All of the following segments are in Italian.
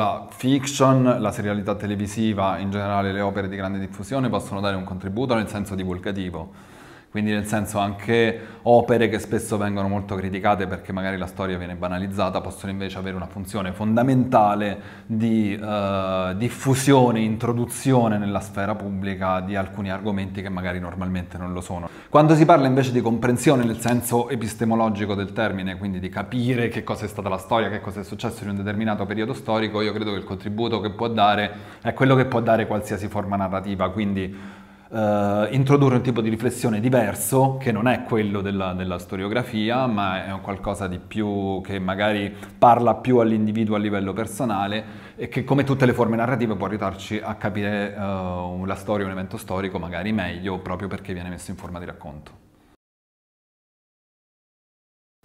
la fiction, la serialità televisiva, in generale le opere di grande diffusione possono dare un contributo nel senso divulgativo. Quindi nel senso anche opere che spesso vengono molto criticate perché magari la storia viene banalizzata possono invece avere una funzione fondamentale di eh, diffusione, introduzione nella sfera pubblica di alcuni argomenti che magari normalmente non lo sono. Quando si parla invece di comprensione nel senso epistemologico del termine, quindi di capire che cosa è stata la storia, che cosa è successo in un determinato periodo storico, io credo che il contributo che può dare è quello che può dare qualsiasi forma narrativa, quindi eh, introdurre un tipo di riflessione diverso, che non è quello della, della storiografia, ma è qualcosa di più che magari parla più all'individuo a livello personale e che come tutte le forme narrative può aiutarci a capire eh, la storia, un evento storico magari meglio, proprio perché viene messo in forma di racconto.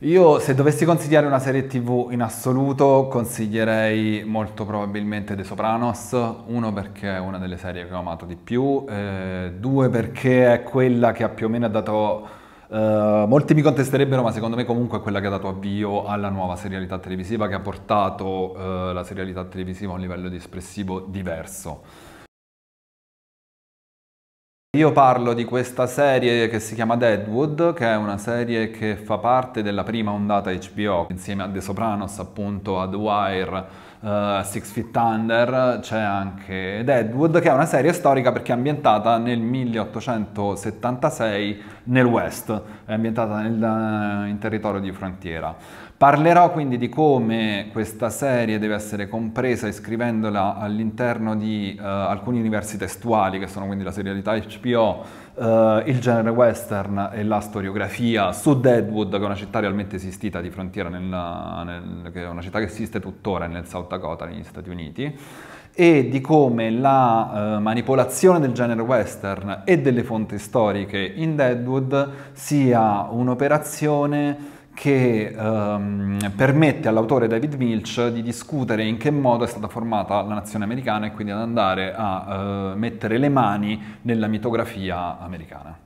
Io se dovessi consigliare una serie tv in assoluto consiglierei molto probabilmente The Sopranos, uno perché è una delle serie che ho amato di più, eh, due perché è quella che ha più o meno dato, eh, molti mi contesterebbero ma secondo me comunque è quella che ha dato avvio alla nuova serialità televisiva che ha portato eh, la serialità televisiva a un livello di espressivo diverso. Io parlo di questa serie che si chiama Deadwood, che è una serie che fa parte della prima ondata HBO, insieme a The Sopranos, appunto, a The Wire, uh, Six Feet Thunder, c'è anche Deadwood, che è una serie storica perché è ambientata nel 1876 nel West, è ambientata nel, eh, in territorio di frontiera. Parlerò quindi di come questa serie deve essere compresa iscrivendola all'interno di uh, alcuni universi testuali, che sono quindi la serialità HBO, uh, il genere western e la storiografia su Deadwood, che è una città realmente esistita di frontiera, nella, nel, che è una città che esiste tuttora nel South Dakota negli Stati Uniti e di come la eh, manipolazione del genere western e delle fonti storiche in Deadwood sia un'operazione che ehm, permette all'autore David Milch di discutere in che modo è stata formata la nazione americana e quindi ad andare a eh, mettere le mani nella mitografia americana.